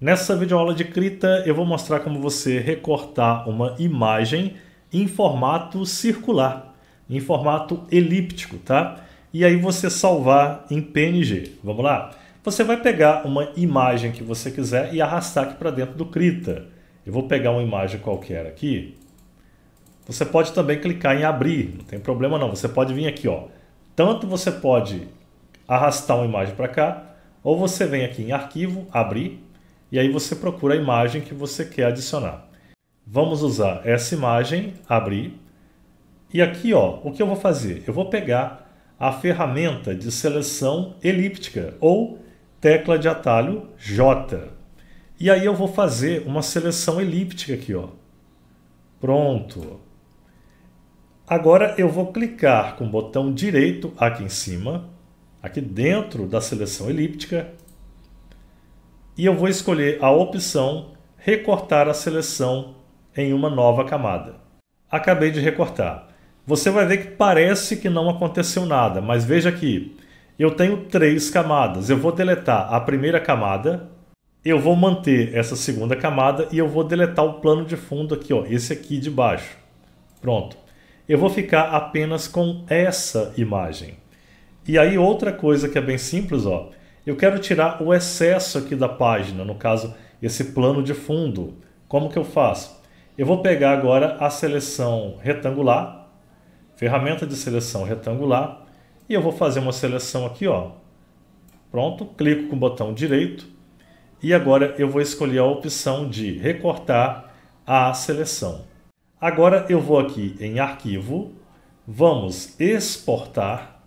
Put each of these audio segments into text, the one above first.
Nessa videoaula de Krita, eu vou mostrar como você recortar uma imagem em formato circular, em formato elíptico, tá? E aí você salvar em PNG. Vamos lá? Você vai pegar uma imagem que você quiser e arrastar aqui para dentro do Krita. Eu vou pegar uma imagem qualquer aqui. Você pode também clicar em abrir, não tem problema não. Você pode vir aqui, ó. Tanto você pode arrastar uma imagem para cá, ou você vem aqui em arquivo, abrir, e aí você procura a imagem que você quer adicionar. Vamos usar essa imagem, abrir, e aqui ó, o que eu vou fazer? Eu vou pegar a ferramenta de seleção elíptica ou tecla de atalho J. E aí eu vou fazer uma seleção elíptica aqui ó. Pronto. Agora eu vou clicar com o botão direito aqui em cima, aqui dentro da seleção elíptica, e eu vou escolher a opção recortar a seleção em uma nova camada. Acabei de recortar. Você vai ver que parece que não aconteceu nada, mas veja aqui, eu tenho três camadas. Eu vou deletar a primeira camada, eu vou manter essa segunda camada e eu vou deletar o plano de fundo aqui, ó, esse aqui de baixo. Pronto. Eu vou ficar apenas com essa imagem. E aí outra coisa que é bem simples, ó, eu quero tirar o excesso aqui da página, no caso, esse plano de fundo. Como que eu faço? Eu vou pegar agora a seleção retangular, ferramenta de seleção retangular, e eu vou fazer uma seleção aqui, ó. Pronto, clico com o botão direito e agora eu vou escolher a opção de recortar a seleção. Agora eu vou aqui em arquivo, vamos exportar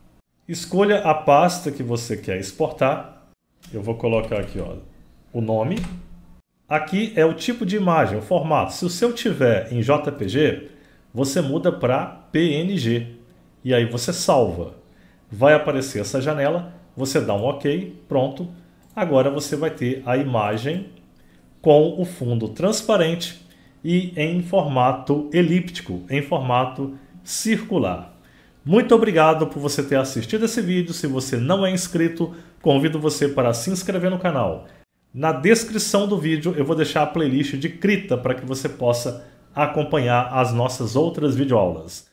Escolha a pasta que você quer exportar. Eu vou colocar aqui ó, o nome. Aqui é o tipo de imagem, o formato. Se o seu tiver em JPG, você muda para PNG. E aí você salva. Vai aparecer essa janela, você dá um OK, pronto. Agora você vai ter a imagem com o fundo transparente e em formato elíptico, em formato circular. Muito obrigado por você ter assistido esse vídeo. Se você não é inscrito, convido você para se inscrever no canal. Na descrição do vídeo eu vou deixar a playlist de Krita para que você possa acompanhar as nossas outras videoaulas.